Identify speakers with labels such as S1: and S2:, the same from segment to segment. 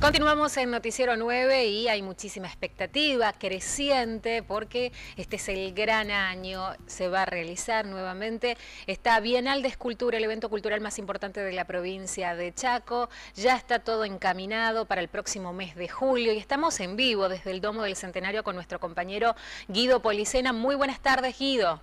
S1: Continuamos en Noticiero 9 y hay muchísima expectativa creciente porque este es el gran año, se va a realizar nuevamente está Bienal de Escultura, el evento cultural más importante de la provincia de Chaco, ya está todo encaminado para el próximo mes de julio y estamos en vivo desde el Domo del Centenario con nuestro compañero Guido Policena. Muy buenas tardes Guido.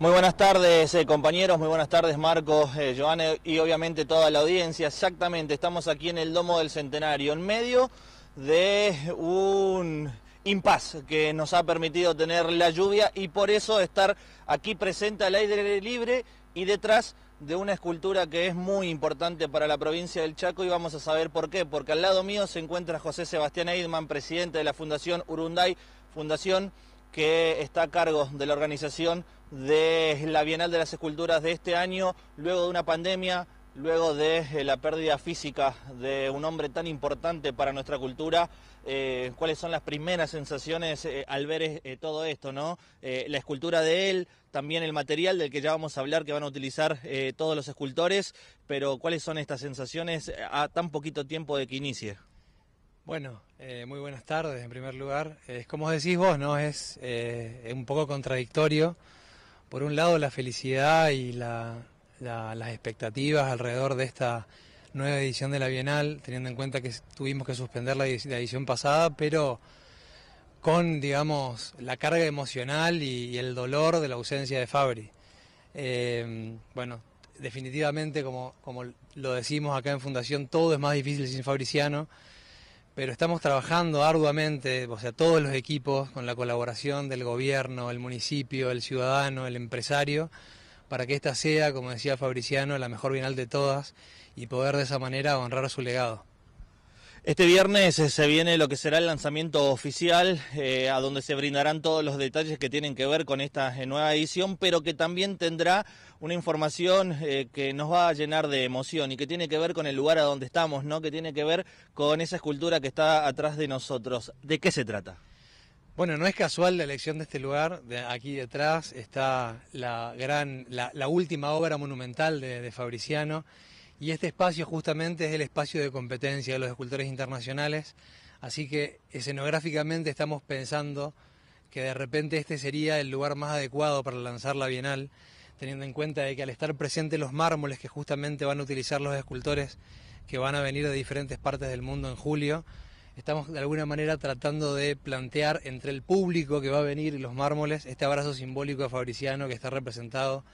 S2: Muy buenas tardes eh, compañeros, muy buenas tardes Marcos, eh, y obviamente toda la audiencia. Exactamente, estamos aquí en el Domo del Centenario, en medio de un impas que nos ha permitido tener la lluvia y por eso estar aquí presente al aire libre y detrás de una escultura que es muy importante para la provincia del Chaco y vamos a saber por qué, porque al lado mío se encuentra José Sebastián Eidman, presidente de la Fundación Urunday, fundación que está a cargo de la organización de la Bienal de las Esculturas de este año, luego de una pandemia, luego de eh, la pérdida física de un hombre tan importante para nuestra cultura. Eh, ¿Cuáles son las primeras sensaciones eh, al ver todo esto, no? la escultura de él, también el material del que ya vamos a hablar que van a utilizar todos los escultores, pero ¿cuáles son estas sensaciones a tan poquito tiempo de que inicie? Bueno, muy buenas tardes en primer lugar. Es
S3: como decís vos, ¿no? Es un poco contradictorio por un lado la felicidad y las expectativas alrededor de esta nueva edición de la Bienal, teniendo en cuenta que tuvimos que suspender la, edición pasada, pero con, digamos, la carga emocional y, el dolor de la ausencia de Fabri. Em, bueno, definitivamente, como, como lo decimos acá en Fundación, todo es más difícil sin Fabriciano pero estamos trabajando arduamente, o sea, todos los equipos, con la colaboración del gobierno, el municipio, el ciudadano, el empresario, para que esta sea, como decía Fabriciano, la mejor bienal de todas y poder de
S2: esa manera honrar su legado. Este viernes eh, se viene lo que será el lanzamiento oficial, eh, a donde se brindarán todos los detalles que tienen que ver con esta eh, nueva edición, pero que también tendrá una información que nos va a llenar de emoción y que tiene que ver con el lugar a donde estamos, ¿no? Que tiene que ver con esa escultura que está atrás de nosotros. ¿De qué se trata? Bueno, no es casual la elección
S3: de este lugar. De aquí detrás está la gran, la, última obra monumental de Fabriciano. Y este espacio justamente es el espacio de competencia de los escultores internacionales, así que escenográficamente estamos pensando que de repente este sería el lugar más adecuado para lanzar la Bienal, teniendo en cuenta de que al estar presentes los mármoles que justamente van a utilizar los escultores que van a venir de diferentes partes del mundo en julio, estamos de alguna manera tratando de plantear entre el público que va a venir y los mármoles este abrazo simbólico a Fabriciano que está representado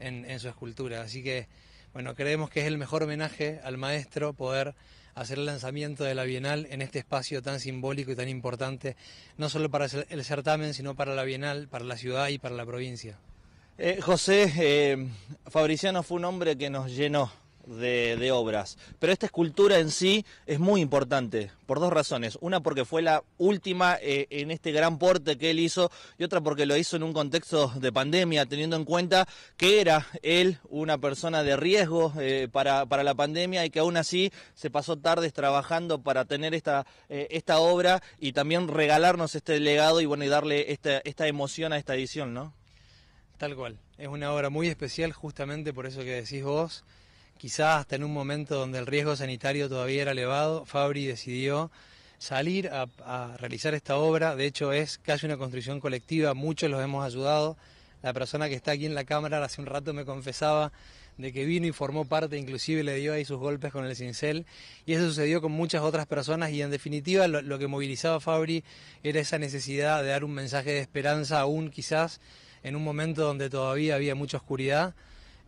S3: en, en su escultura. Así que bueno, creemos que es el mejor homenaje al maestro poder hacer el lanzamiento de la Bienal en este espacio tan simbólico y tan importante, no solo para el certamen, sino para la Bienal, para la ciudad y para la provincia.
S2: Eh, José, eh, Fabriciano fue un hombre que nos llenó de, obras. Pero esta escultura en sí es muy importante, por dos razones. Una porque fue la última eh, en este gran porte que él hizo y otra porque lo hizo en un contexto de pandemia, teniendo en cuenta que era él una persona de riesgo eh, para, la pandemia y que aún así se pasó tardes trabajando para tener esta, eh, esta obra y también regalarnos este legado y bueno, y darle esta, esta emoción a esta edición, ¿no? Tal cual,
S3: es una obra muy especial justamente por eso que decís vos quizás hasta en un momento donde el riesgo sanitario todavía era elevado, Fabri decidió salir a, realizar esta obra. De hecho, es casi una construcción colectiva, muchos los hemos ayudado. La persona que está aquí en la cámara hace un rato me confesaba de que vino y formó parte, inclusive le dio ahí sus golpes con el cincel, y eso sucedió con muchas otras personas, y en definitiva lo, que movilizaba a Fabri era esa necesidad de dar un mensaje de esperanza, aún quizás en un momento donde todavía había mucha oscuridad.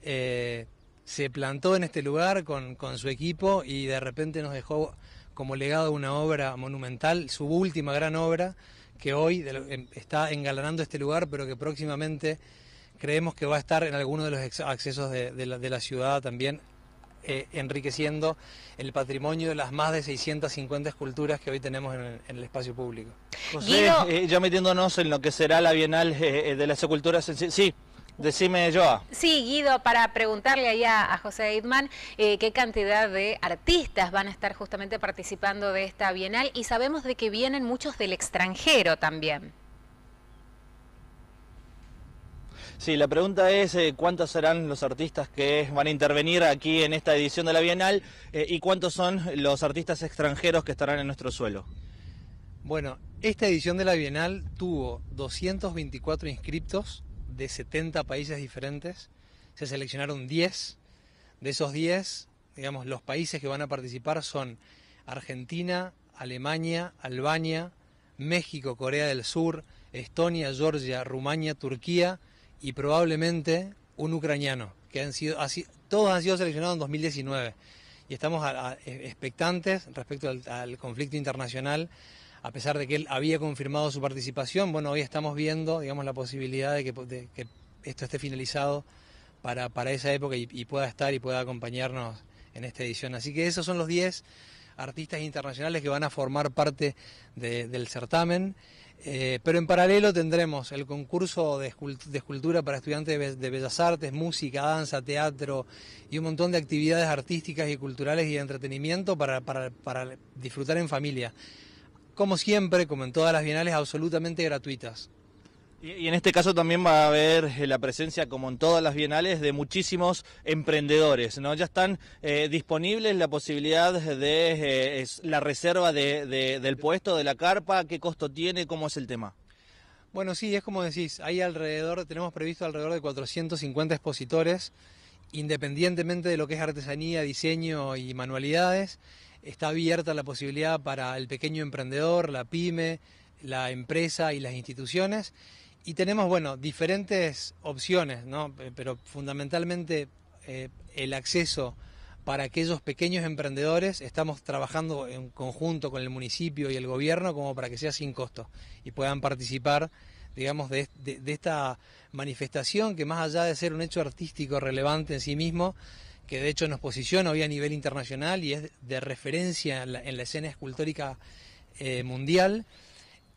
S3: Eh, se plantó en este lugar con, su equipo y de repente nos dejó como legado una obra monumental, su última gran obra, que hoy em, está engalanando este lugar, pero que próximamente creemos que va a estar en alguno de los accesos de, de, la, ciudad también, eh, enriqueciendo el patrimonio de las más de 650 esculturas que hoy tenemos en, el espacio público.
S2: José, eh, ya metiéndonos en lo que será la Bienal eh, de las Esculturas, sí. Decime, Joa.
S1: Sí, Guido, para preguntarle allá a José Eidman eh, qué cantidad de artistas van a estar justamente participando de esta Bienal y sabemos de que vienen muchos del extranjero también.
S2: Sí, la pregunta es eh, cuántos serán los artistas que van a intervenir aquí en esta edición de la Bienal eh, y cuántos son los artistas extranjeros que estarán en nuestro suelo.
S3: Bueno, esta edición de la Bienal tuvo 224 inscriptos de 70 países diferentes, se seleccionaron 10. De esos 10, digamos, los países que van a participar son Argentina, Alemania, Albania, México, Corea del Sur, Estonia, Georgia, Rumania, Turquía y probablemente un ucraniano, que han sido, así, todos han sido seleccionados en 2019. Y estamos expectantes respecto al conflicto internacional, a pesar de que él había confirmado su participación, bueno, hoy estamos viendo, digamos, la posibilidad de que, esto esté finalizado para, esa época y, pueda estar y pueda acompañarnos en esta edición. Así que esos son los 10 artistas internacionales que van a formar parte del certamen. Eh, pero en paralelo tendremos el concurso de, escultura para estudiantes de bellas artes, música, danza, teatro y un montón de actividades artísticas y culturales y de entretenimiento para disfrutar en familia como siempre, como en todas las
S2: bienales, absolutamente gratuitas. Y en este caso también va a haber eh, la presencia, como en todas las bienales, de muchísimos emprendedores, ¿no? Ya están eh, disponibles la posibilidad de eh, la reserva del puesto, de la carpa, qué costo tiene, cómo es el tema.
S3: Bueno, sí, es como decís, hay alrededor, tenemos previsto alrededor de 450 expositores, independientemente de lo que es artesanía, diseño y manualidades está abierta la posibilidad para el pequeño emprendedor, la pyme, la empresa y las instituciones. Y tenemos, bueno, diferentes opciones, ¿no? Pero fundamentalmente eh, el acceso para aquellos pequeños emprendedores. Estamos trabajando en conjunto con el municipio y el gobierno como para que sea sin costo y puedan participar, digamos, de esta manifestación que más allá de ser un hecho artístico relevante en sí mismo, que de hecho nos posiciona hoy a nivel internacional y es de referencia en la, escena escultórica eh, mundial.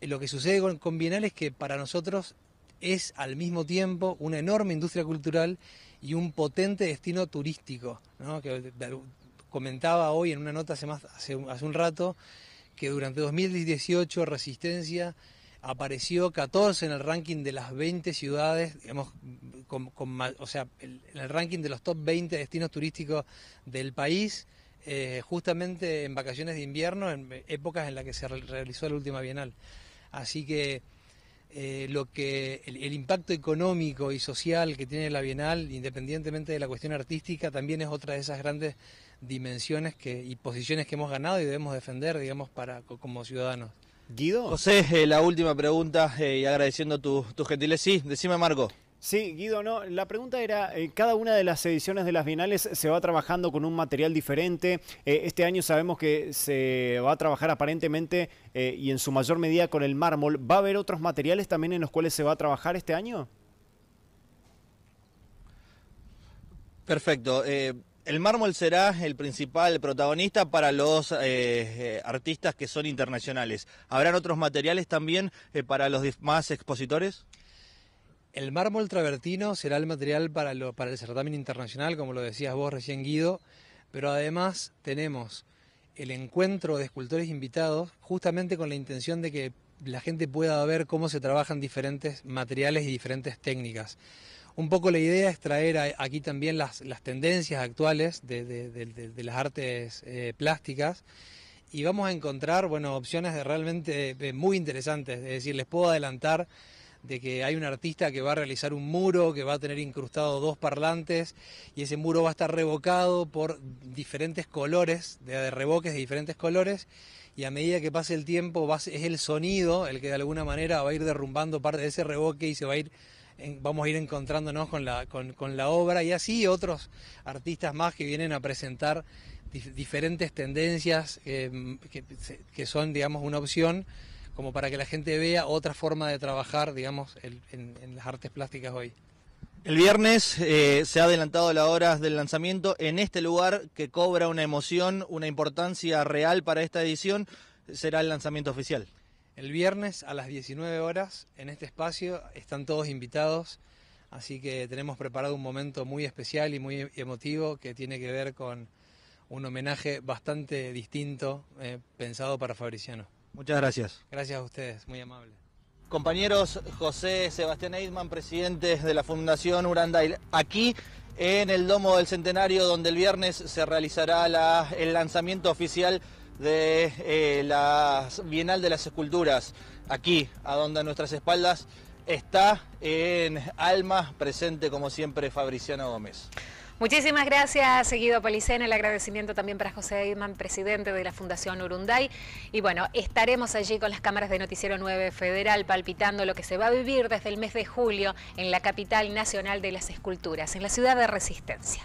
S3: Lo que sucede con, Bienal es que para nosotros es al mismo tiempo una enorme industria cultural y un potente destino turístico, que comentaba hoy en una nota hace, más, hace un rato que durante 2018 Resistencia apareció 14 en el ranking de las 20 ciudades, digamos, o sea, en el ranking de los top 20 destinos turísticos del país. Eh, justamente en vacaciones de invierno, en épocas en las que se realizó la última bienal. Así que eh, lo que el, el, impacto económico y social que tiene la bienal, independientemente de la cuestión artística, también es otra de esas grandes dimensiones que, y posiciones que hemos ganado y debemos defender, digamos, para como ciudadanos.
S2: Guido. José, eh, la última pregunta eh, y agradeciendo tu, tu gentileza. Sí, decime Marco. Sí, Guido, no, la pregunta era, eh, cada una de las ediciones de las Bienales se va trabajando con un material diferente. este año sabemos que se va a trabajar aparentemente y en su mayor medida con el mármol. ¿Va a haber otros materiales también en los cuales se va a trabajar este año? Perfecto. El mármol será el principal protagonista para los eh, eh, artistas que son internacionales. ¿Habrán otros materiales también eh, para los demás expositores? El mármol travertino será el
S3: material para, para el certamen internacional, como lo decías vos recién, Guido, pero además tenemos el encuentro de escultores invitados justamente con la intención de que la gente pueda ver cómo se trabajan diferentes materiales y diferentes técnicas un poco la idea es traer aquí también las, tendencias actuales de, las artes eh, plásticas y vamos a encontrar, bueno, opciones realmente eh, muy interesantes. Es decir, les puedo adelantar de que hay un artista que va a realizar un muro, que va a tener incrustado dos parlantes y ese muro va a estar revocado por diferentes colores, de reboques de diferentes colores y a medida que pase el tiempo es el sonido el que de alguna manera va a ir derrumbando parte de ese reboque y se va a ir vamos a ir encontrándonos con la, con, la obra y así otros artistas más que vienen a presentar diferentes tendencias em, que, son, digamos, una opción como para que la gente vea otra
S2: forma de trabajar, digamos,
S3: en, las artes plásticas hoy.
S2: El viernes eh, se ha adelantado la hora del lanzamiento en este lugar que cobra una emoción, una importancia real para esta edición, será el lanzamiento oficial. El viernes
S3: a las 19 horas en este espacio están todos invitados, así que tenemos preparado un momento muy especial y muy emotivo que tiene que ver con un homenaje bastante distinto eh, pensado para Fabriciano. Muchas gracias.
S2: Gracias a ustedes, muy amable. Compañeros, José Sebastián Eidman, presidentes de la Fundación Urandail, aquí en el Domo del Centenario, donde el viernes se realizará el lanzamiento oficial de eh, la Bienal de las Esculturas, aquí, a donde a nuestras espaldas está en Alma, presente como siempre Fabriciano Gómez.
S1: Muchísimas gracias, seguido Policena. El agradecimiento también para José Edman, presidente de la Fundación Urunday. Y bueno, estaremos allí con las cámaras de Noticiero 9 Federal palpitando lo que se va a vivir desde el mes de julio en la capital nacional de las esculturas, en la ciudad de Resistencia.